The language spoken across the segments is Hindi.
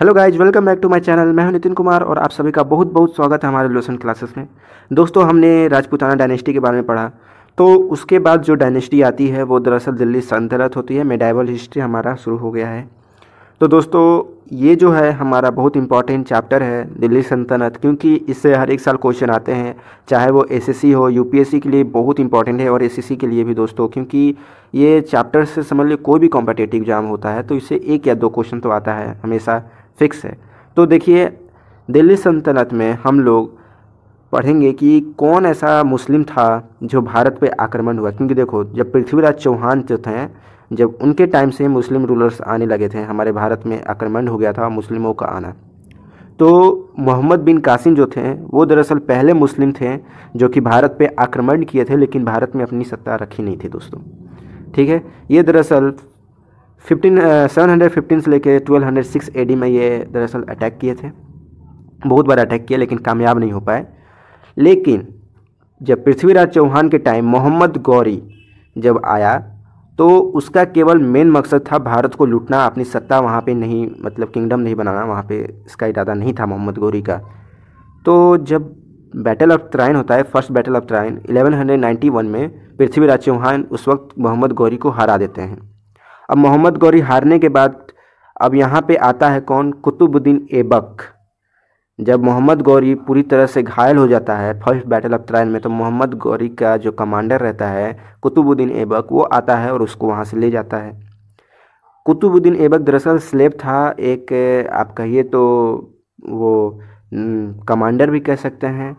hello guys welcome back to my channel मैं हूं नितिन कुमार और आप सभी का बहुत बहुत स्वागत है हमारे लोसन क्लासेस में दोस्तों हमने राजपूताना डायनेस्टी के बारे में पढ़ा तो उसके बाद जो डायनेस्टी आती है वो दरअसल दिल्ली संतरत होती है मेडाइवल हिस्ट्री हमारा शुरू हो गया है तो दोस्तों ये जो है हमारा बहुत इंपॉर्टेंट चैप्टर है दिल्ली सल्तनत क्योंकि इससे हर एक साल क्वेश्चन आते हैं चाहे वो एसएससी हो यूपीएससी के लिए बहुत इंपॉर्टेंट है और एसएससी के लिए भी दोस्तों क्योंकि ये चैप्टर से समझ लो कोई भी कॉम्पिटेटिव एग्जाम होता है तो इससे एक या दो क्वेश्चन तो आता है हमेशा फिक्स है तो देखिए दिल्ली सल्तनत में हम लोग पढ़ेंगे कि कौन ऐसा मुस्लिम था जो भारत पे आक्रमण हुआ क्योंकि देखो जब पृथ्वीराज चौहान जो थे जब उनके टाइम से मुस्लिम रूलर्स आने लगे थे हमारे भारत में आक्रमण हो गया था मुस्लिमों का आना तो मोहम्मद बिन कासिम जो थे वो दरअसल पहले मुस्लिम थे जो कि भारत पे आक्रमण किए थे लेकिन भारत में अपनी सत्ता रखी नहीं थी दोस्तों ठीक है ये दरअसल फिफ्टीन सेवन हंड्रेड फिफ्टीन से लेके ट्वेल्व हंड्रेड सिक्स ए में ये दरअसल अटैक किए थे बहुत बार अटैक किया लेकिन कामयाब नहीं हो पाए लेकिन जब पृथ्वीराज चौहान के टाइम मोहम्मद गौरी जब आया तो उसका केवल मेन मकसद था भारत को लूटना अपनी सत्ता वहाँ पे नहीं मतलब किंगडम नहीं बनाना वहाँ पे इसका इरादा नहीं था मोहम्मद गौरी का तो जब बैटल ऑफ ट्राइन होता है फर्स्ट बैटल ऑफ ट्राइन 1191 में पृथ्वीराज चौहान उस वक्त मोहम्मद गौरी को हरा देते हैं अब मोहम्मद गौरी हारने के बाद अब यहाँ पे आता है कौन कुतुबुद्दीन ऐबक जब मोहम्मद गौरी पूरी तरह से घायल हो जाता है फर्स्ट बैटल ऑफ तराइन में तो मोहम्मद गौरी का जो कमांडर रहता है कुतुबुद्दीन ऐबक वो आता है और उसको वहाँ से ले जाता है कुतुबुद्दीन ऐबक दरअसल स्लेब था एक आप कहिए तो वो कमांडर भी कह सकते हैं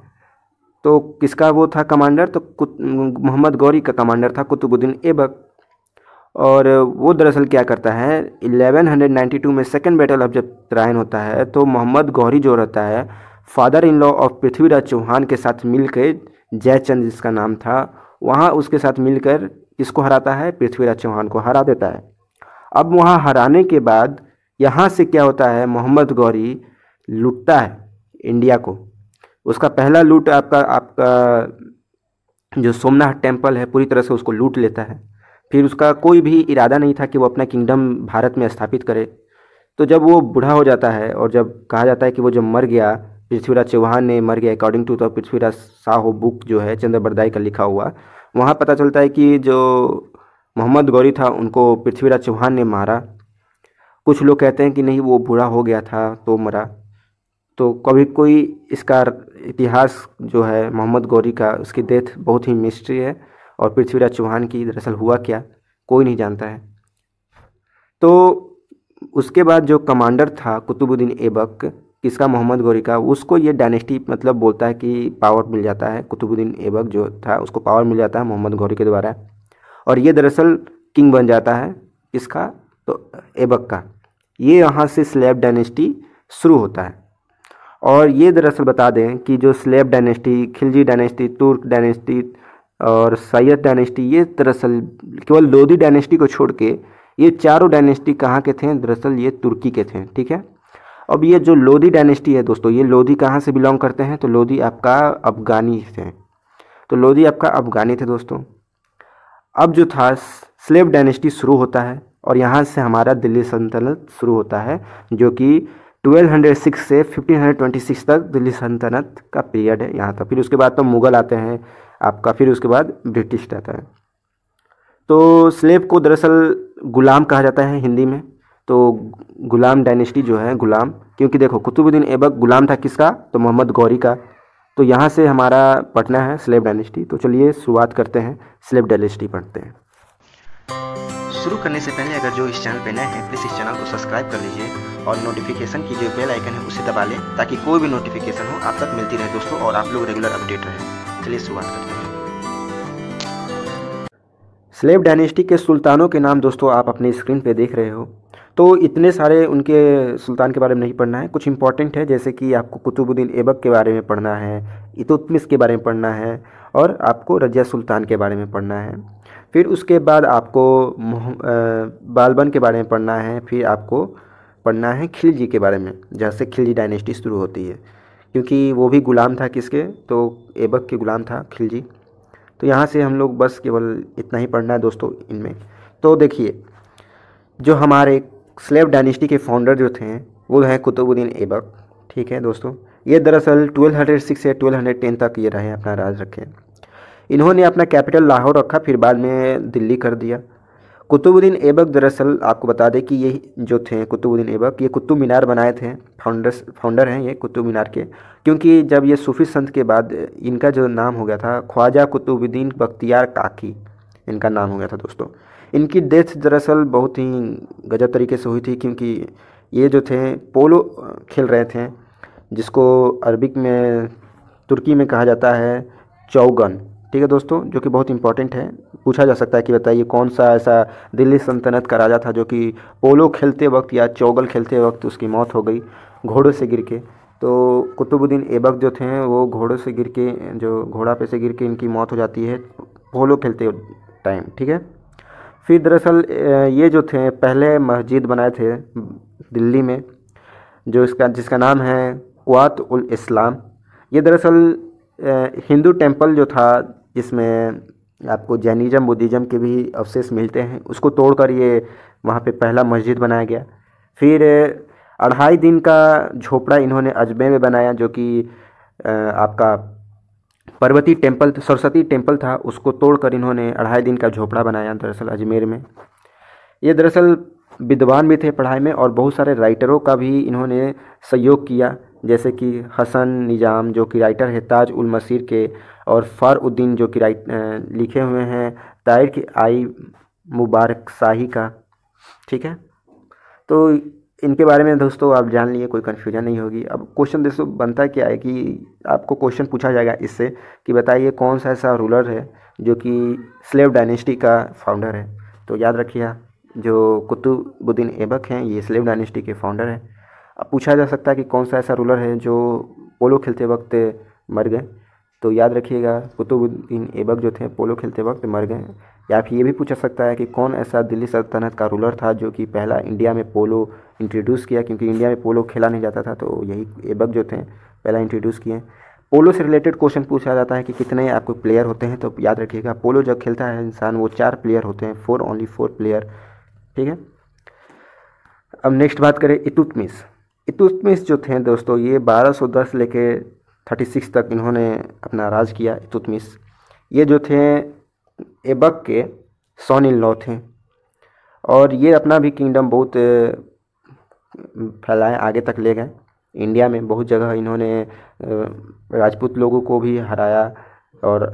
तो किसका वो था कमांडर तो मोहम्मद गौरी का कमांडर था कुतुबुद्दीन ऐबक और वो दरअसल क्या करता है 1192 में सेकेंड बैटल ऑफ जब त्रायन होता है तो मोहम्मद गौरी जो रहता है father in law of Prithviraj Chauhan के साथ मिलकर जयचंद जिसका नाम था वहाँ उसके साथ मिलकर किसको हराता है पृथ्वीराज चौहान को हरा देता है अब वहाँ हराने के बाद यहाँ से क्या होता है मोहम्मद गौरी लूटता है इंडिया को उसका पहला लूट आपका आपका जो सोमनाथ टेम्पल है पूरी तरह से उसको लूट लेता है फिर उसका कोई भी इरादा नहीं था कि वो अपना किंगडम भारत में स्थापित करे तो जब वो बूढ़ा हो जाता है और जब कहा जाता है कि वो जब मर गया पृथ्वीराज चौहान ने मर गया according to the Prithviraj Raso book जो है चंद्र बरदाई का लिखा हुआ वहाँ पता चलता है कि जो मोहम्मद गौरी था उनको पृथ्वीराज चौहान ने मारा कुछ लोग कहते हैं कि नहीं वो बूढ़ा हो गया था तो मरा तो कभी कोई इसका इतिहास जो है मोहम्मद गौरी का उसकी डेथ बहुत ही मिस्ट्री है और पृथ्वीराज चौहान की दरअसल हुआ क्या कोई नहीं जानता है तो उसके बाद जो कमांडर था कुतुबुद्दीन ऐबक किसका मोहम्मद गौरी का उसको ये डायनेस्टी मतलब बोलता है कि पावर मिल जाता है कुतुबुद्दीन ऐबक जो था उसको पावर मिल जाता है मोहम्मद गौरी के द्वारा और ये दरअसल किंग बन जाता है किसका तो ऐबक का ये यहाँ से स्लेब डायनेस्टी शुरू होता है और ये दरअसल बता दें कि जो slave dynasty Khilji dynasty Turk dynasty और सैयद डायनेस्टी ये दरअसल केवल लोधी डायनेस्टी को छोड़ के ये चारों डायनेस्टी कहाँ के थे दरअसल ये तुर्की के थे ठीक है अब ये जो लोधी डायनेस्टी है दोस्तों ये लोधी कहाँ से बिलोंग करते हैं तो लोधी आपका अफगानी थे तो लोधी आपका अफगानी थे दोस्तों अब जो था स्लेव डायनेस्टी शुरू होता है और यहाँ से हमारा दिल्ली सल्तनत शुरू होता है जो कि 1206 से 1526 तक दिल्ली सल्तनत का पीरियड है यहाँ तक फिर उसके बाद तो मुग़ल आते हैं आपका फिर उसके बाद ब्रिटिश रहता है तो स्लेब को दरअसल गुलाम कहा जाता है हिंदी में तो गुलाम डायनेस्टी जो है गुलाम क्योंकि देखो कुतुबुद्दीन ऐबक गुलाम था किसका तो मोहम्मद गौरी का तो यहाँ से हमारा पढ़ना है स्लेब डायनेस्टी तो चलिए शुरुआत करते हैं स्लेब डायनेस्टी पढ़ते हैं शुरू करने से पहले अगर जो इस चैनल पर नए हैं प्लीज़ इस चैनल को सब्सक्राइब कर लीजिए और नोटिफिकेशन की जो बेल आइकन है उसे दबा लें ताकि कोई भी नोटिफिकेशन हो आप तक मिलती रहे दोस्तों और आप लोग रेगुलर अपडेट रहें चलिए शुरुआत करते हैं स्लेब डायनेस्टी के सुल्तानों के नाम दोस्तों आप अपनी स्क्रीन पे देख रहे हो तो इतने सारे उनके सुल्तान के बारे में नहीं पढ़ना है कुछ इंपॉर्टेंट है जैसे कि आपको कुतुबुद्दीन ऐबक के बारे में पढ़ना है इतुतमिस के बारे में पढ़ना है और आपको रजिया सुल्तान के बारे में पढ़ना है फिर उसके बाद आपको बालबन के बारे में पढ़ना है फिर आपको पढ़ना है खिलजी के बारे में जहाँ से खिलजी डायनेस्टी शुरू होती है क्योंकि वो भी ग़ुलाम था किसके तो ऐबक के ग़ुलाम था खिलजी तो यहाँ से हम लोग बस केवल इतना ही पढ़ना है दोस्तों इनमें तो देखिए जो हमारे स्लेव डायनेस्टी के फाउंडर जो थे वो हैं कुतुबुद्दीन ऐबक ठीक है दोस्तों ये दरअसल 1206 से 1210 तक ये रहे अपना राज रखे इन्होंने अपना कैपिटल लाहौर रखा फिर बाद में दिल्ली कर दिया कुतुबुद्दीन ऐबक दरअसल आपको बता दें कि ये जो थे कुतुबुद्दीन ऐबक ये कुतुब मीनार बनाए थे फाउंडर्स फाउंडर हैं ये कुतुब मीनार के क्योंकि जब ये सूफ़ी संत के बाद इनका जो नाम हो गया था ख्वाजा कुतुबुद्दीन बख्तियार काकी इनका नाम हो गया था दोस्तों इनकी डेथ दरअसल बहुत ही गजब तरीके से हुई थी क्योंकि ये जो थे पोलो खेल रहे थे जिसको अरबिक में तुर्की में कहा जाता है चौगन ठीक है दोस्तों जो कि बहुत इंपॉर्टेंट है पूछा जा सकता है कि बताइए कौन सा ऐसा दिल्ली सल्तनत का राजा था जो कि पोलो खेलते वक्त या चौगल खेलते वक्त उसकी मौत हो गई घोड़ों से गिर के तो कुतुबुद्दीन ऐबक जो थे वो घोड़ों से गिर के जो घोड़ा पे से गिर के इनकी मौत हो जाती है पोलो खेलते टाइम ठीक है फिर दरअसल ये जो थे पहले मस्जिद बनाए थे दिल्ली में जो इसका जिसका नाम है कुआत उल इस्लाम ये दरअसल हिंदू टेम्पल जो था जिसमें आपको जैनिज़्म बुद्धिज़म के भी अवशेष मिलते हैं उसको तोड़कर ये वहाँ पे पहला मस्जिद बनाया गया फिर अढ़ाई दिन का झोपड़ा इन्होंने अजमेर में बनाया जो कि आपका पर्वती टेम्पल सरस्वती टेम्पल था उसको तोड़कर इन्होंने अढ़ाई दिन का झोपड़ा बनाया दरअसल अजमेर में ये दरअसल विद्वान भी थे पढ़ाई में और बहुत सारे राइटरों का भी इन्होंने सहयोग किया जैसे कि हसन निज़ाम जो कि राइटर है ताज उल मसीर के और फ़ारुद्दीन जो कि राइट लिखे हुए हैं तायर की आई मुबारक शाही का ठीक है तो इनके बारे में दोस्तों आप जान लिए कोई कन्फ्यूजन नहीं होगी अब क्वेश्चन दोस्तों बनता क्या है कि आपको क्वेश्चन पूछा जाएगा इससे कि बताइए कौन सा ऐसा रूलर है जो कि स्लेव डायनेस्टी का फाउंडर है तो याद रखिए जो कुतुबुद्दीन ऐबक हैं ये स्लेव डायनेस्टी के फाउंडर हैं अब पूछा जा सकता है कि कौन सा ऐसा रूलर है जो पोलो खेलते वक्त मर गए तो याद रखिएगा कुतुबुद्दीन ऐबक जो थे पोलो खेलते वक्त मर गए या फिर ये भी पूछा सकता है कि कौन ऐसा दिल्ली सल्तनत का रूलर था जो कि पहला इंडिया में पोलो इंट्रोड्यूस किया क्योंकि इंडिया में पोलो खेला नहीं जाता था तो यही ऐबक जो थे पहला इंट्रोड्यूस किए पोलो से रिलेटेड क्वेश्चन पूछा जाता है कि कितने आपको प्लेयर होते हैं तो याद रखिएगा पोलो जब खेलता है इंसान वो चार प्लेयर होते हैं फोर ओनली फोर प्लेयर ठीक है अब नेक्स्ट बात करें इतुतमिस इतुतमिश जो थे दोस्तों ये 1210 लेके 36 तक इन्होंने अपना राज किया इतुतमिश ये जो थे एबक के सोनिल लॉ थे और ये अपना भी किंगडम बहुत फैलाए आगे तक ले गए इंडिया में बहुत जगह इन्होंने राजपूत लोगों को भी हराया और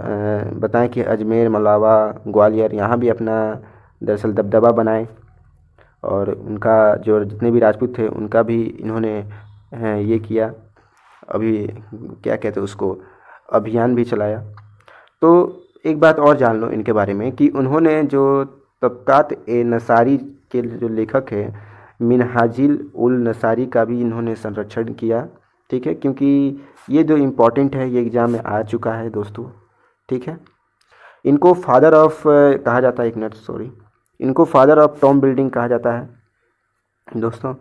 बताएं कि अजमेर मलावा ग्वालियर यहाँ भी अपना दरअसल दबदबा बनाए और उनका जो जितने भी राजपूत थे उनका भी इन्होंने ये किया अभी क्या कहते हैं उसको अभियान भी चलाया तो एक बात और जान लो इनके बारे में कि उन्होंने जो तबकात ए नसारी के जो लेखक है मिनहाजिल उल नसारी का भी इन्होंने संरक्षण किया ठीक है क्योंकि ये जो इम्पोर्टेंट है ये एग्ज़ाम में आ चुका है दोस्तों ठीक है इनको फादर ऑफ कहा जाता है एक मिनट सॉरी इनको फादर ऑफ टॉम बिल्डिंग कहा जाता है दोस्तों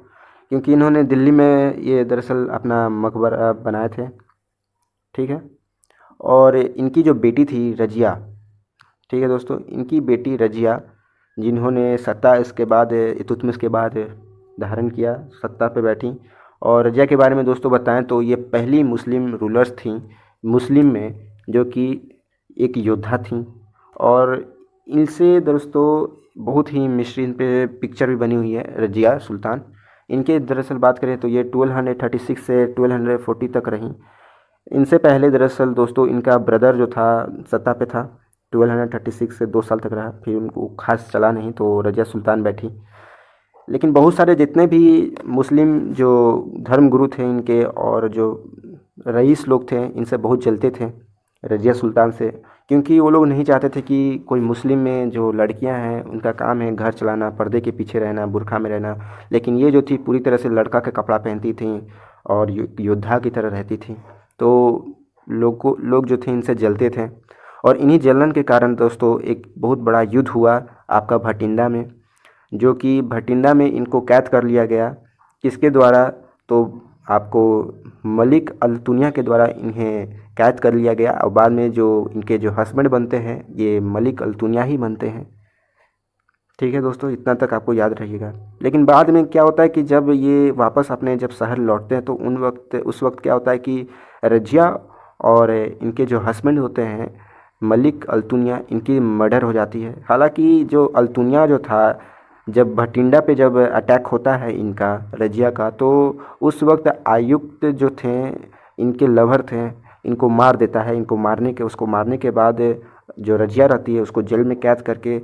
क्योंकि इन्होंने दिल्ली में ये दरअसल अपना मकबरा बनाए थे ठीक है और इनकी जो बेटी थी रजिया ठीक है दोस्तों इनकी बेटी रजिया जिन्होंने सत्ता इसके बाद इतुतमिस के बाद धारण किया सत्ता पे बैठी और रजिया के बारे में दोस्तों बताएं तो ये पहली मुस्लिम रूलर्स थी मुस्लिम में जो कि एक योद्धा थी और इनसे दोस्तों बहुत ही मिश्री इन पिक्चर भी बनी हुई है रजिया सुल्तान इनके दरअसल बात करें तो ये 1236 से 1240 तक रहीं इनसे पहले दरअसल दोस्तों इनका ब्रदर जो था सत्ता पे था 1236 से दो साल तक रहा फिर उनको खास चला नहीं तो रजिया सुल्तान बैठी लेकिन बहुत सारे जितने भी मुस्लिम जो धर्मगुरु थे इनके और जो रईस लोग थे इनसे बहुत जलते थे रजिया सुल्तान से क्योंकि वो लोग नहीं चाहते थे कि कोई मुस्लिम में जो लड़कियां हैं उनका काम है घर चलाना पर्दे के पीछे रहना बुरखा में रहना लेकिन ये जो थी पूरी तरह से लड़का के कपड़ा पहनती थी और योद्धा की तरह रहती थी तो लोग को लोग जो थे इनसे जलते थे और इन्हीं जलन के कारण दोस्तों एक बहुत बड़ा युद्ध हुआ आपका भटिंडा में जो कि भटिंडा में इनको कैद कर लिया गया किसके द्वारा तो आपको मलिक अलतुनिया के द्वारा इन्हें कैद कर लिया गया और बाद में जो इनके जो हस्बैंड बनते हैं ये मलिक अल्तुनिया ही बनते हैं ठीक है दोस्तों इतना तक आपको याद रहिएगा लेकिन बाद में क्या होता है कि जब ये वापस अपने जब शहर लौटते हैं तो उन वक्त उस वक्त क्या होता है कि रजिया और इनके जो हस्बैंड होते हैं मलिक अल्तुनिया इनकी मर्डर हो जाती है हालांकि जो अलतुनिया जो था जब भटिंडा पे जब अटैक होता है इनका रजिया का तो उस वक्त आयुक्त जो थे इनके लवर थे इनको मार देता है इनको मारने के उसको मारने के बाद जो रजिया रहती है उसको जेल में कैद करके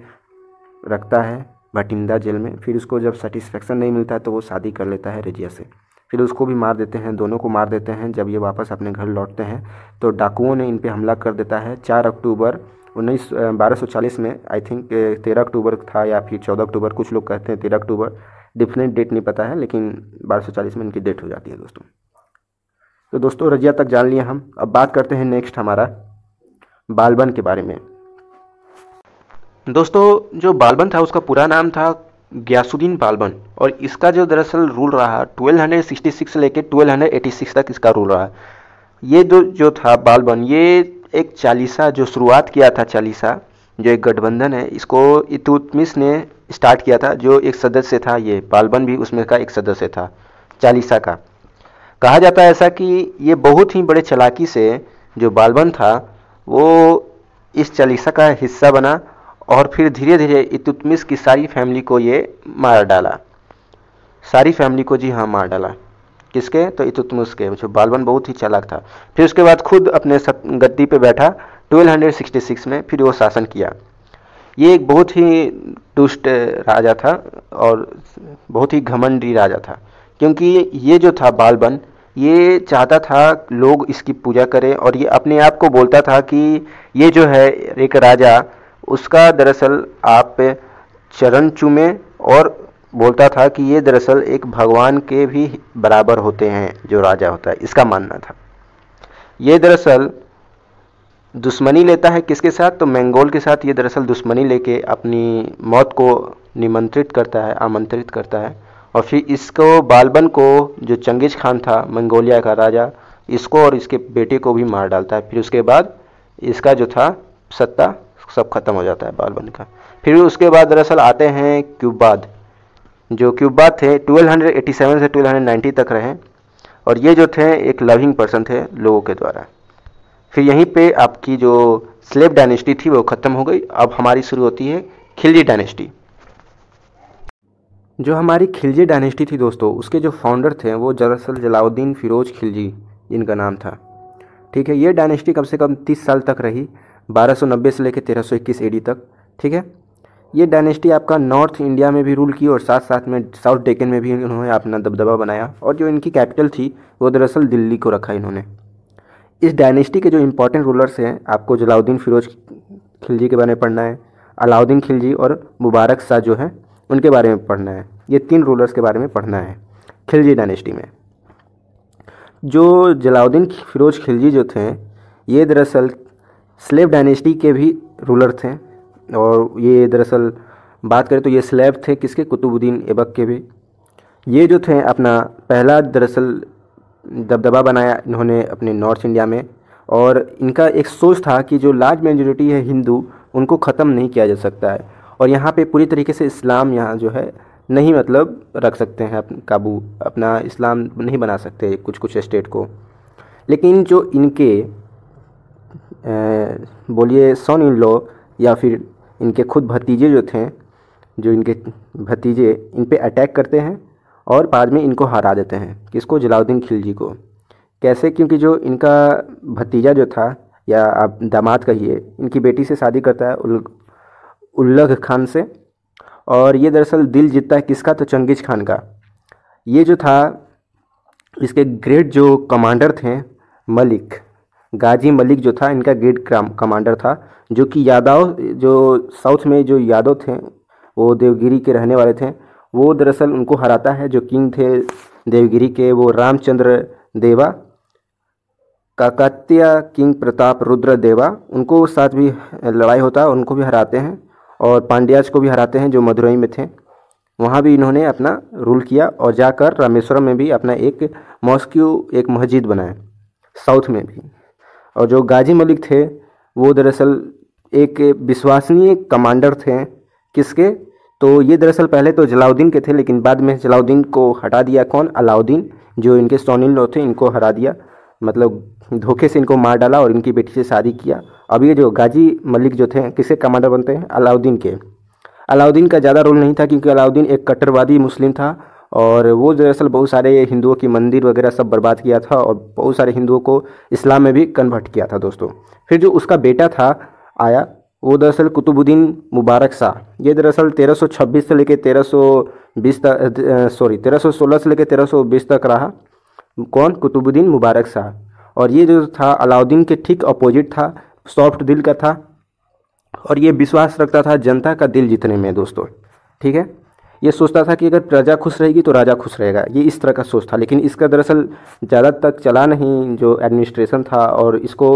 रखता है भटिंदा जेल में फिर उसको जब सेटिस्फेक्शन नहीं मिलता है तो वो शादी कर लेता है रजिया से फिर उसको भी मार देते हैं दोनों को मार देते हैं जब ये वापस अपने घर लौटते हैं तो डाकुओं ने इन पर हमला कर देता है चार अक्टूबर उन्नीस बारह में आई थिंक तेरह अक्टूबर था या फिर चौदह अक्टूबर कुछ लोग कहते हैं तेरह अक्टूबर डिफरेंट डेट नहीं पता है लेकिन बारह में इनकी डेट हो जाती है दोस्तों तो दोस्तों रजिया तक जान लिया हम अब बात करते हैं नेक्स्ट हमारा बालबन के बारे में दोस्तों जो बालबन था उसका पूरा नाम था ग्यासुद्दीन बालबन और इसका जो दरअसल रूल रहा 1266 से लेकर 1286 तक इसका रूल रहा ये जो जो था बालबन ये एक चालीसा जो शुरुआत किया था चालीसा जो एक गठबंधन है इसको इतुतमिस ने स्टार्ट किया था जो एक सदस्य था ये बालबन भी उसमें का एक सदस्य था चालीसा का कहा जाता है ऐसा कि ये बहुत ही बड़े चलाकी से जो बालबन था वो इस चालीसा का हिस्सा बना और फिर धीरे धीरे इतुतमिस की सारी फैमिली को ये मार डाला सारी फैमिली को जी हाँ मार डाला किसके तो इतुतमिस के जो बालबन बहुत ही चालाक था फिर उसके बाद खुद अपने गद्दी पे बैठा 1266 में फिर वो शासन किया ये एक बहुत ही दुष्ट राजा था और बहुत ही घमंडी राजा था क्योंकि ये जो था बालबन ये चाहता था लोग इसकी पूजा करें और ये अपने आप को बोलता था कि ये जो है एक राजा उसका दरअसल आप चरण चूमे और बोलता था कि ये दरअसल एक भगवान के भी बराबर होते हैं जो राजा होता है इसका मानना था ये दरअसल दुश्मनी लेता है किसके साथ तो मंगोल के साथ ये दरअसल दुश्मनी लेके अपनी मौत को निमंत्रित करता है आमंत्रित करता है और फिर इसको बालबन को जो चंगेज खान था मंगोलिया का राजा इसको और इसके बेटे को भी मार डालता है फिर उसके बाद इसका जो था सत्ता सब खत्म हो जाता है बालबन का फिर उसके बाद दरअसल आते हैं क्यूबाद जो क्यूबाद थे 1287 से 1290 तक रहे और ये जो थे एक लविंग पर्सन थे लोगों के द्वारा फिर यहीं पे आपकी जो स्लेब डायनेस्टी थी वो ख़त्म हो गई अब हमारी शुरू होती है खिलजी डायनेस्टी जो हमारी खिलजी डायनेस्टी थी दोस्तों उसके जो फाउंडर थे वो दरअसल जलाउद्दीन फ़िरोज़ खिलजी जिनका नाम था ठीक है ये डायनेस्टी कम से कम तीस साल तक रही 1290 से लेकर 1321 सौ तक ठीक है ये डायनेस्टी आपका नॉर्थ इंडिया में भी रूल की और साथ साथ में साउथ डेकन में भी इन्होंने अपना दबदबा बनाया और जो इनकी कैपिटल थी वो दरअसल दिल्ली को रखा इन्होंने इस डायनेस्टी के जो इम्पोर्टेंट रूलर्स हैं आपको जलाउद्दीन फिरोज खिलजी के बारे में पढ़ना है अलाउद्दीन खिलजी और मुबारक शाह जो है उनके बारे में पढ़ना है ये तीन रूलर्स के बारे में पढ़ना है खिलजी डायनेस्टी में जो जलाउद्दीन फिरोज खिलजी जो थे ये दरअसल स्लेब डायनेस्टी के भी रूलर थे और ये दरअसल बात करें तो ये स्लेब थे किसके कुतुबुद्दीन ऐबक के भी ये जो थे अपना पहला दरअसल दबदबा बनाया इन्होंने अपने नॉर्थ इंडिया में और इनका एक सोच था कि जो लार्ज मेजोरिटी है हिंदू उनको ख़त्म नहीं किया जा सकता है और यहाँ पे पूरी तरीके से इस्लाम यहाँ जो है नहीं मतलब रख सकते हैं अपन काबू अपना इस्लाम नहीं बना सकते कुछ कुछ स्टेट को लेकिन जो इनके बोलिए सोन इन लॉ या फिर इनके खुद भतीजे जो थे जो इनके भतीजे इन पे अटैक करते हैं और बाद में इनको हरा देते हैं किसको जलाउद्दीन खिलजी को कैसे क्योंकि जो इनका भतीजा जो था या आप दामाद कहिए इनकी बेटी से शादी करता है उल्लघ खान से और ये दरअसल दिल जीतता है किसका तो चंगेज़ खान का ये जो था इसके ग्रेट जो कमांडर थे मलिक गाजी मलिक जो था इनका ग्रेट कमांडर था जो कि यादव जो साउथ में जो यादव थे वो देवगिरी के रहने वाले थे वो दरअसल उनको हराता है जो किंग थे देवगिरी के वो रामचंद्र देवा काकात्या किंग प्रताप रुद्र देवा उनको साथ भी लड़ाई होता है उनको भी हराते हैं और पांड्याज को भी हराते हैं जो मदुरई में थे वहाँ भी इन्होंने अपना रूल किया और जाकर रामेश्वरम में भी अपना एक मॉस्क्यू एक मस्जिद बनाया साउथ में भी और जो गाजी मलिक थे वो दरअसल एक विश्वसनीय कमांडर थे किसके तो ये दरअसल पहले तो जलाउद्दीन के थे लेकिन बाद में जलाउद्दीन को हटा दिया कौन अलाउद्दीन जो इनके सोनिल थे इनको हरा दिया मतलब धोखे से इनको मार डाला और इनकी बेटी से शादी किया अब ये जो गाजी मलिक जो थे किसे कमांडर बनते हैं अलाउद्दीन के अलाउद्दीन का ज़्यादा रोल नहीं था क्योंकि अलाउद्दीन एक कट्टरवादी मुस्लिम था और वो दरअसल बहुत सारे हिंदुओं की मंदिर वगैरह सब बर्बाद किया था और बहुत सारे हिंदुओं को इस्लाम में भी कन्वर्ट किया था दोस्तों फिर जो उसका बेटा था आया वो दरअसल कुतुबुद्दीन मुबारक शाह ये दरअसल 1326 से लेकर 1320 तक सॉरी 1316 से लेकर 1320 तक रहा कौन कुतुबुद्दीन मुबारक शाह और ये जो था अलाउद्दीन के ठीक अपोजिट था सॉफ्ट दिल का था और ये विश्वास रखता था जनता का दिल जीतने में दोस्तों ठीक है ये सोचता था कि अगर प्रजा खुश रहेगी तो राजा खुश रहेगा ये इस तरह का सोच था लेकिन इसका दरअसल ज़्यादा तक चला नहीं जो एडमिनिस्ट्रेशन था और इसको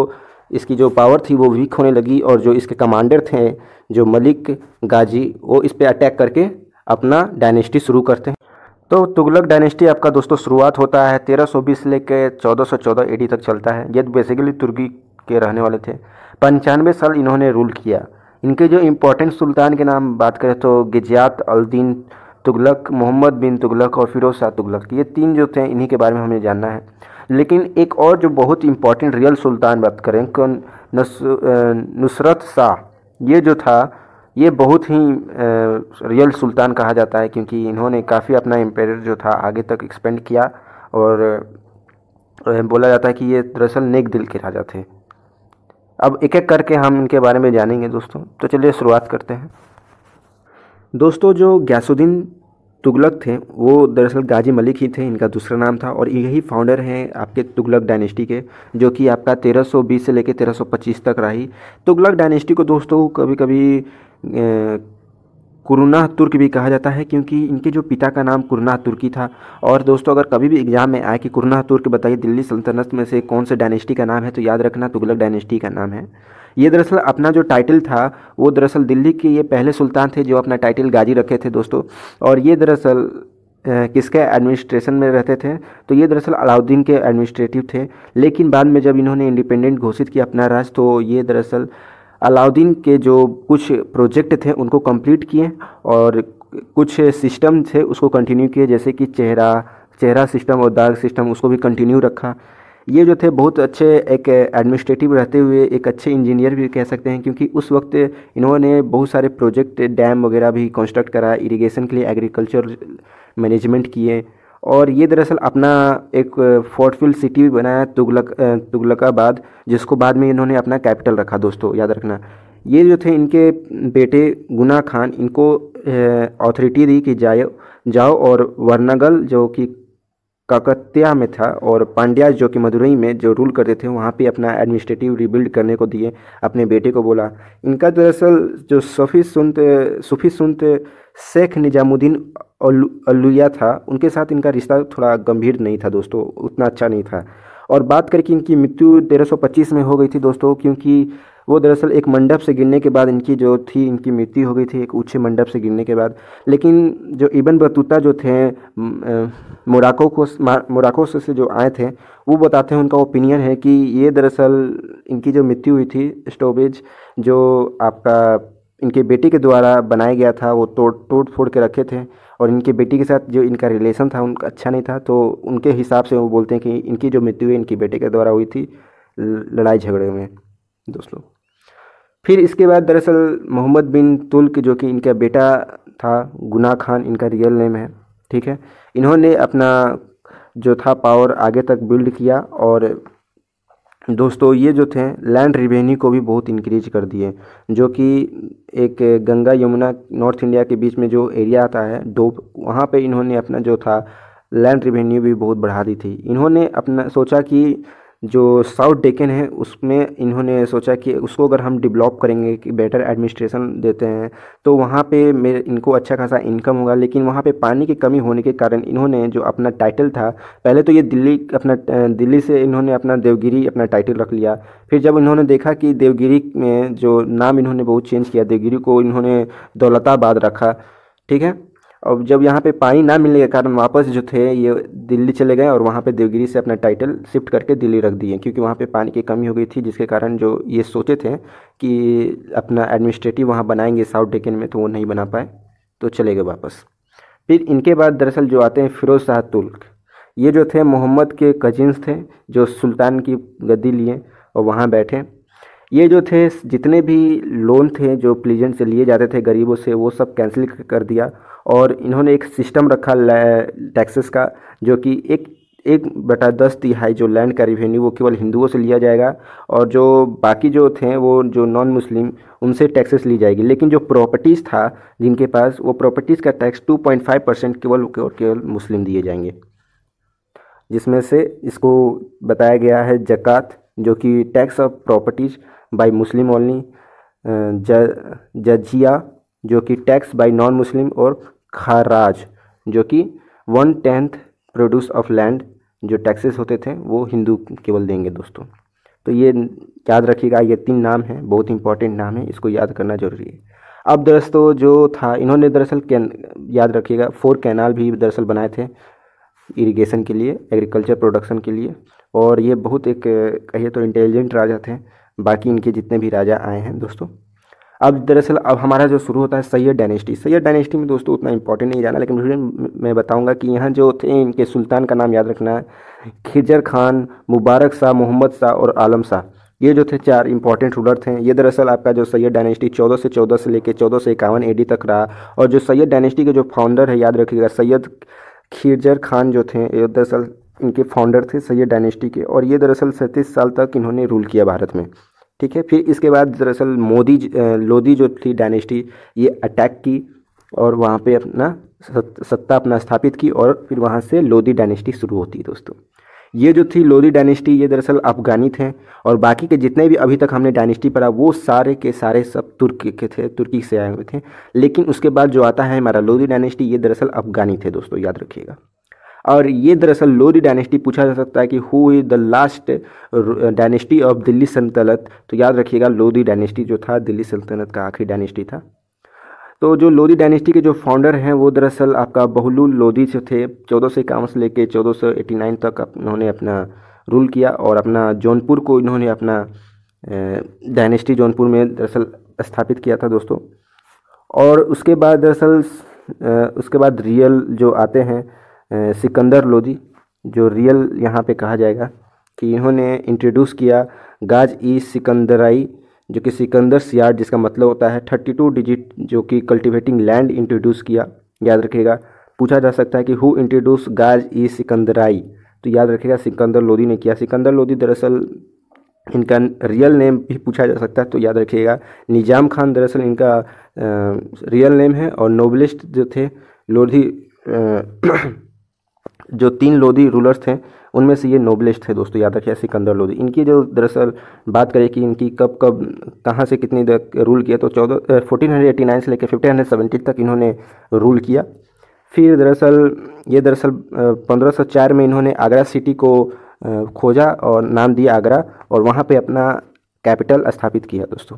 इसकी जो पावर थी वो वीक होने लगी और जो इसके कमांडर थे जो मलिक गाजी वो इस पर अटैक करके अपना डायनेस्टी शुरू करते हैं तो तुगलक डायनेस्टी आपका दोस्तों शुरुआत होता है 1320 बीस लेकर चौदह एडी तक चलता है ये बेसिकली तुर्की के रहने वाले थे पंचानवे साल इन्होंने रूल किया इनके जो इम्पोर्टेंट सुल्तान के नाम बात करें तो गिजात अल्दीन तुगलक मोहम्मद बिन तुगलक और फिरोज शाह तुगलक ये तीन जो थे इन्हीं के बारे में हमें जानना है लेकिन एक और जो बहुत इम्पोर्टेंट रियल सुल्तान बात करें नुसरत शाह ये जो था ये बहुत ही रियल सुल्तान कहा जाता है क्योंकि इन्होंने काफ़ी अपना एम्पेयर जो था आगे तक एक्सपेंड किया और बोला जाता है कि ये दरअसल नेक दिल के राजा थे अब एक एक करके हम इनके बारे में जानेंगे दोस्तों तो चलिए शुरुआत करते हैं दोस्तों जो गयासुद्दीन तुगलक थे वो दरअसल गाजी मलिक ही थे इनका दूसरा नाम था और यही फाउंडर हैं आपके तुगलक डायनेस्टी के जो कि आपका 1320 से लेकर 1325 तक रही तुगलक डायनेस्टी को दोस्तों कभी कभी कुरुनाह तुर्क भी कहा जाता है क्योंकि इनके जो पिता का नाम कुरुनाह तुर्की था और दोस्तों अगर कभी भी एग्जाम में आए कि कुरुनाह तुर्क बताइए दिल्ली सल्तनत में से कौन से डायनेस्टी का नाम है तो याद रखना तुगलक डायनेस्टी का नाम है ये दरअसल अपना जो टाइटल था वो दरअसल दिल्ली के ये पहले सुल्तान थे जो अपना टाइटल गाजी रखे थे दोस्तों और ये दरअसल किसके एडमिनिस्ट्रेशन में रहते थे तो ये दरअसल अलाउद्दीन के एडमिनिस्ट्रेटिव थे लेकिन बाद में जब इन्होंने इंडिपेंडेंट घोषित किया अपना राज तो ये दरअसल अलाउद्दीन के जो कुछ प्रोजेक्ट थे उनको कंप्लीट किए और कुछ सिस्टम थे उसको कंटिन्यू किए जैसे कि चेहरा चेहरा सिस्टम और दाग सिस्टम उसको भी कंटिन्यू रखा ये जो थे बहुत अच्छे एक एडमिनिस्ट्रेटिव रहते हुए एक अच्छे इंजीनियर भी कह सकते हैं क्योंकि उस वक्त इन्होंने बहुत सारे प्रोजेक्ट डैम वगैरह भी कंस्ट्रक्ट करा इरिगेशन के लिए एग्रीकल्चर मैनेजमेंट किए और ये दरअसल अपना एक फोर्टफिल सिटी भी बनाया तुगलक तुगलकाबाद जिसको बाद में इन्होंने अपना कैपिटल रखा दोस्तों याद रखना ये जो थे इनके बेटे गुना खान इनको ऑथोरिटी दी कि जाए जाओ और वर्नागल जो कि काकत्या में था और पांड्या जो कि मदुरई में जो रूल करते थे वहाँ पे अपना एडमिनिस्ट्रेटिव रिबिल्ड करने को दिए अपने बेटे को बोला इनका दरअसल जो सूफी सुनत सूफी सुनत शेख निजामुद्दीन अलुया था उनके साथ इनका रिश्ता थोड़ा गंभीर नहीं था दोस्तों उतना अच्छा नहीं था और बात करें कि इनकी मृत्यु 1325 में हो गई थी दोस्तों क्योंकि वो दरअसल एक मंडप से गिरने के बाद इनकी जो थी इनकी मृत्यु हो गई थी एक ऊँचे मंडप से गिरने के बाद लेकिन जो इबन बतूता जो थे मोराको को मोराको से जो आए थे वो बताते हैं उनका ओपिनियन है कि ये दरअसल इनकी जो मृत्यु हुई थी स्टोबेज जो आपका इनके बेटे के द्वारा बनाया गया था वो तोड़ तोड़ फोड़ के रखे थे और इनकी बेटी के साथ जो इनका रिलेशन था उनका अच्छा नहीं था तो उनके हिसाब से वो बोलते हैं कि इनकी जो मृत्यु है इनकी बेटे के द्वारा हुई थी लड़ाई झगड़े में दोस्तों फिर इसके बाद दरअसल मोहम्मद बिन तुल्क जो कि इनका बेटा था गुना खान इनका रियल नेम है ठीक है इन्होंने अपना जो था पावर आगे तक बिल्ड किया और दोस्तों ये जो थे लैंड रिवेन्यू को भी बहुत इंक्रीज कर दिए जो कि एक गंगा यमुना नॉर्थ इंडिया के बीच में जो एरिया आता है डोब वहाँ पे इन्होंने अपना जो था लैंड रिवेन्यू भी बहुत बढ़ा दी थी इन्होंने अपना सोचा कि जो साउथ डेकन है उसमें इन्होंने सोचा कि उसको अगर हम डेवलप करेंगे कि बेटर एडमिनिस्ट्रेशन देते हैं तो वहाँ पे मेरे इनको अच्छा खासा इनकम होगा लेकिन वहाँ पे पानी की कमी होने के कारण इन्होंने जो अपना टाइटल था पहले तो ये दिल्ली अपना दिल्ली से इन्होंने अपना देवगिरी अपना टाइटल रख लिया फिर जब इन्होंने देखा कि देवगिरी में जो नाम इन्होंने बहुत चेंज किया देवगिरी को इन्होंने दौलताबाद रखा ठीक है और जब यहाँ पे पानी ना मिलने के कारण वापस जो थे ये दिल्ली चले गए और वहाँ पे देवगिरी से अपना टाइटल शिफ्ट करके दिल्ली रख दिए क्योंकि वहाँ पे पानी की कमी हो गई थी जिसके कारण जो ये सोचे थे कि अपना एडमिनिस्ट्रेटिव वहाँ बनाएंगे साउथ डेकन में तो वो नहीं बना पाए तो चले गए वापस फिर इनके बाद दरअसल जो आते हैं फिरोज़ शाह तुल्क ये जो थे मोहम्मद के कजिन्स थे जो सुल्तान की गद्दी लिए और वहाँ बैठे ये जो थे जितने भी लोन थे जो प्लीजेंट से लिए जाते थे गरीबों से वो सब कैंसिल कर दिया और इन्होंने एक सिस्टम रखा टैक्सेस का जो कि एक एक बटा दस तिहाई जो लैंड का रिवेन्यू वो केवल हिंदुओं से लिया जाएगा और जो बाकी जो थे वो जो नॉन मुस्लिम उनसे टैक्सेस ली जाएगी लेकिन जो प्रॉपर्टीज़ था जिनके पास वो प्रॉपर्टीज़ का टैक्स 2.5 परसेंट केवल और केवल मुस्लिम दिए जाएंगे जिसमें से इसको बताया गया है जक़ात जो कि tax of properties by Muslim only jizya जो कि टैक्स बाय नॉन मुस्लिम और खाराज जो कि one tenth produce of land जो टैक्सेस होते थे वो हिंदू केवल देंगे दोस्तों तो ये याद रखिएगा ये तीन नाम हैं बहुत इंपॉर्टेंट नाम है इसको याद करना जरूरी है अब दोस्तों जो था इन्होंने दरअसल याद रखिएगा फोर कैनाल भी दरअसल बनाए थे इरिगेशन के लिए एग्रीकल्चर प्रोडक्शन के लिए और ये बहुत एक कहिए तो इंटेलिजेंट राजा थे बाकी इनके जितने भी राजा आए हैं दोस्तों अब दरअसल अब हमारा जो शुरू होता है सैयद डायनेस्टी सैयद डायनेस्टी में दोस्तों उतना इंपॉर्टेंट नहीं जाना लेकिन मैं बताऊँगा कि यहाँ जो थे इनके सुल्तान का नाम याद रखना है खिजर खान मुबारक शाह मोहम्मद शाह और आलम शाह ये जो थे चार इंपॉर्टेंट रूलर थे ये दरअसल आपका जो सैयद डायनेस्टी चौदह से चौदह से लेकर चौदह से इक्यावन एडी तक रहा और जो सैयद डायनेस्टी के जो फाउंडर है याद रखिएगा सैयद खीरजर खान जो थे ये दरअसल इनके फाउंडर थे सैयद डायनेस्टी के और ये दरअसल सैंतीस साल तक इन्होंने रूल किया भारत में ठीक है फिर इसके बाद दरअसल मोदी लोधी जो थी डायनेस्टी ये अटैक की और वहाँ पे अपना सत्ता अपना स्थापित की और फिर वहाँ से लोधी डायनेस्टी शुरू होती है दोस्तों ये जो थी लोधी डायनेस्टी ये दरअसल अफगानी थे और बाकी के जितने भी अभी तक हमने डायनेस्टी पढ़ा वो सारे के सारे सब तुर्की के थे तुर्की से आए हुए थे लेकिन उसके बाद जो आता है हमारा लोधी डायनेस्टी ये दरअसल अफगानी थे दोस्तों याद रखिएगा और ये दरअसल लोधी डायनेस्टी पूछा जा सकता है कि who is the last dynasty of Delhi Sultanate तो याद रखिएगा लोधी डायनेस्टी जो था दिल्ली सल्तनत का आखिरी डायनेस्टी था तो जो लोधी डायनेस्टी के जो फाउंडर हैं वो दरअसल आपका बहुलू लोधी से थे चौदह सौ इक्यावन से लेकर चौदह सौ एटी नाइन तक उन्होंने अपना रूल किया और अपना जौनपुर को इन्होंने अपना uh, डायनेस्टी जौनपुर में दरअसल स्थापित किया था दोस्तों और उसके बाद दरअसल uh, उसके बाद रियल जो आते हैं सिकंदर लोदी जो रियल यहाँ पे कहा जाएगा कि इन्होंने इंट्रोड्यूस किया गाज ई सिकंदराई जो कि सिकंदर सियार जिसका मतलब होता है थर्टी टू डिजिट जो कि कल्टिवेटिंग लैंड इंट्रोड्यूस किया याद रखिएगा पूछा जा सकता है कि हु इंट्रोड्यूस गाज ई सिकंदराई तो याद रखिएगा सिकंदर लोदी ने किया सिकंदर लोदी दरअसल इनका रियल नेम भी पूछा जा सकता है तो याद रखिएगा निज़ाम खान दरअसल इनका आ, रियल नेम है और नोबलिस्ट जो थे लोधी जो तीन लोधी रूलर्स थे उनमें से ये नोबलिस्ट थे दोस्तों याद रखिए सिकंदर लोधी इनकी जो दरअसल बात करें कि इनकी कब कब कहाँ से कितनी रूल किया तो चौदह फोर्टीन हंड्रेड एटी नाइन से लेकर फिफ्टीन हंड्रेड सेवेंटी तक इन्होंने रूल किया फिर दरअसल ये दरअसल पंद्रह सौ चार में इन्होंने आगरा सिटी को खोजा और नाम दिया आगरा और वहाँ पर अपना कैपिटल स्थापित किया दोस्तों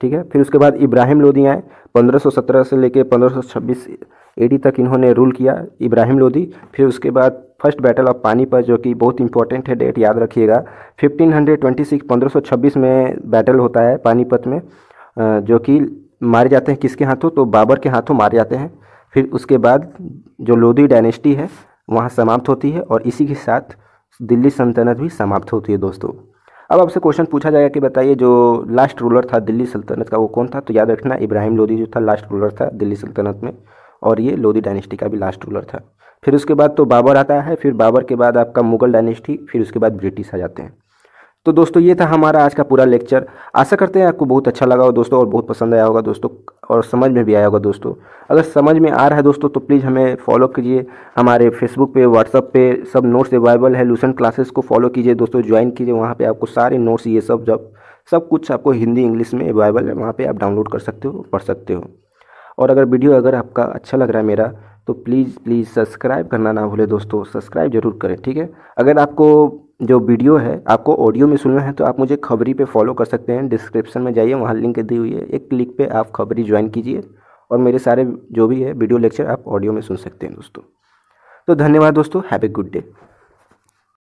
ठीक है फिर उसके बाद इब्राहिम लोधी आए सत्रह से लेकर छब्बीस एडी तक इन्होंने रूल किया इब्राहिम लोदी फिर उसके बाद फर्स्ट बैटल ऑफ पानीपत जो कि बहुत इंपॉर्टेंट है डेट याद रखिएगा 1526 1526 में बैटल होता है पानीपत में जो कि मारे जाते हैं किसके हाथों तो बाबर के हाथों मारे जाते हैं फिर उसके बाद जो लोधी डायनेस्टी है वहाँ समाप्त होती है और इसी के साथ दिल्ली सल्तनत भी समाप्त होती है दोस्तों अब आपसे क्वेश्चन पूछा जाएगा कि बताइए जो लास्ट रूलर था दिल्ली सल्तनत का वो कौन था तो याद रखना इब्राहिम लोधी जो था लास्ट रूलर था दिल्ली सल्तनत में और ये लोधी डायनेस्टी का भी लास्ट रूलर था फिर उसके बाद तो बाबर आता है फिर बाबर के बाद आपका मुगल डायनेस्टी फिर उसके बाद ब्रिटिश आ जाते हैं तो दोस्तों ये था हमारा आज का पूरा लेक्चर आशा करते हैं आपको बहुत अच्छा लगा हो दोस्तों और बहुत पसंद आया होगा दोस्तों और समझ में भी आया होगा दोस्तों अगर समझ में आ रहा है दोस्तों तो प्लीज़ हमें फॉलो कीजिए हमारे फेसबुक पे व्हाट्सअप पे सब नोट्स अवेलेबल है लूसन क्लासेस को फॉलो कीजिए दोस्तों ज्वाइन कीजिए वहाँ पर आपको सारे नोट्स ये सब जब सब कुछ आपको हिंदी इंग्लिश में अवेलेबल है वहाँ पर आप डाउनलोड कर सकते हो पढ़ सकते हो और अगर वीडियो अगर आपका अच्छा लग रहा है मेरा तो प्लीज़ प्लीज़ सब्सक्राइब करना ना भूले दोस्तों सब्सक्राइब जरूर करें ठीक है अगर आपको जो वीडियो है आपको ऑडियो में सुनना है तो आप मुझे खबरी पे फॉलो कर सकते हैं डिस्क्रिप्शन में जाइए वहाँ लिंक दी हुई है एक क्लिक पे आप खबरी ज्वाइन कीजिए और मेरे सारे जो भी है वीडियो लेक्चर आप ऑडियो में सुन सकते हैं दोस्तों तो धन्यवाद दोस्तों हैव ए गुड डे